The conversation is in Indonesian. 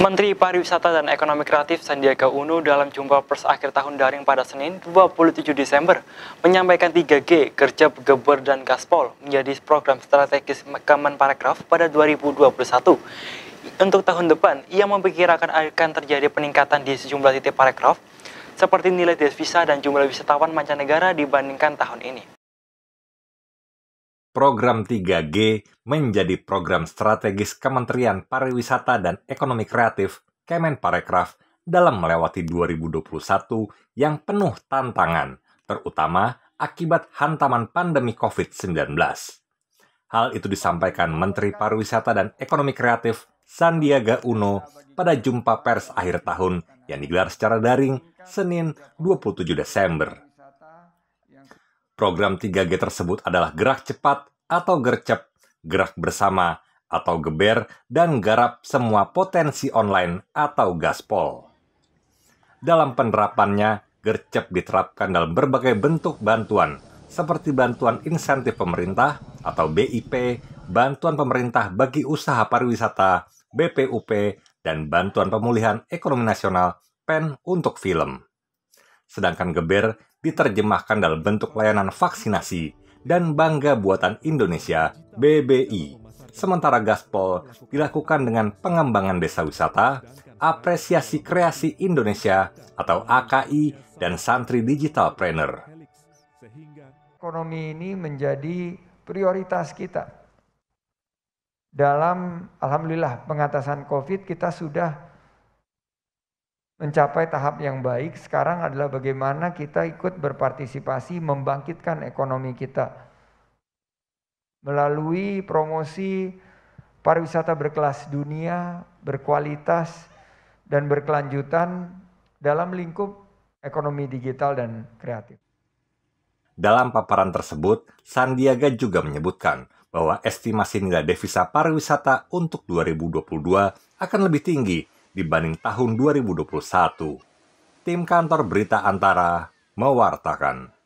Menteri Pariwisata dan Ekonomi Kreatif Sandiaga Uno dalam jumpa pers akhir tahun daring pada Senin 27 Desember menyampaikan 3G, kerja geber dan gaspol menjadi program strategis Kemenparekraf pada 2021. Untuk tahun depan, ia memperkirakan akan terjadi peningkatan di sejumlah titik parekraf seperti nilai devisa dan jumlah wisatawan mancanegara dibandingkan tahun ini program 3G menjadi program strategis Kementerian Pariwisata dan Ekonomi Kreatif Kemenparekraf dalam melewati 2021 yang penuh tantangan, terutama akibat hantaman pandemi COVID-19. Hal itu disampaikan Menteri Pariwisata dan Ekonomi Kreatif Sandiaga Uno pada jumpa pers akhir tahun yang digelar secara daring Senin 27 Desember. Program 3G tersebut adalah gerak cepat atau gercep, gerak bersama atau geber, dan garap semua potensi online atau gaspol. Dalam penerapannya, gercep diterapkan dalam berbagai bentuk bantuan, seperti bantuan insentif pemerintah atau BIP, bantuan pemerintah bagi usaha pariwisata, BPUP, dan bantuan pemulihan ekonomi nasional PEN untuk film sedangkan Geber diterjemahkan dalam bentuk layanan vaksinasi dan Bangga Buatan Indonesia BBI. Sementara Gaspol dilakukan dengan pengembangan desa wisata, apresiasi kreasi Indonesia atau AKI dan santri digital planner. Ekonomi ini menjadi prioritas kita. Dalam alhamdulillah pengatasan Covid kita sudah mencapai tahap yang baik sekarang adalah bagaimana kita ikut berpartisipasi membangkitkan ekonomi kita melalui promosi pariwisata berkelas dunia, berkualitas dan berkelanjutan dalam lingkup ekonomi digital dan kreatif. Dalam paparan tersebut, Sandiaga juga menyebutkan bahwa estimasi nilai devisa pariwisata untuk 2022 akan lebih tinggi dibanding tahun 2021. Tim kantor berita Antara mewartakan.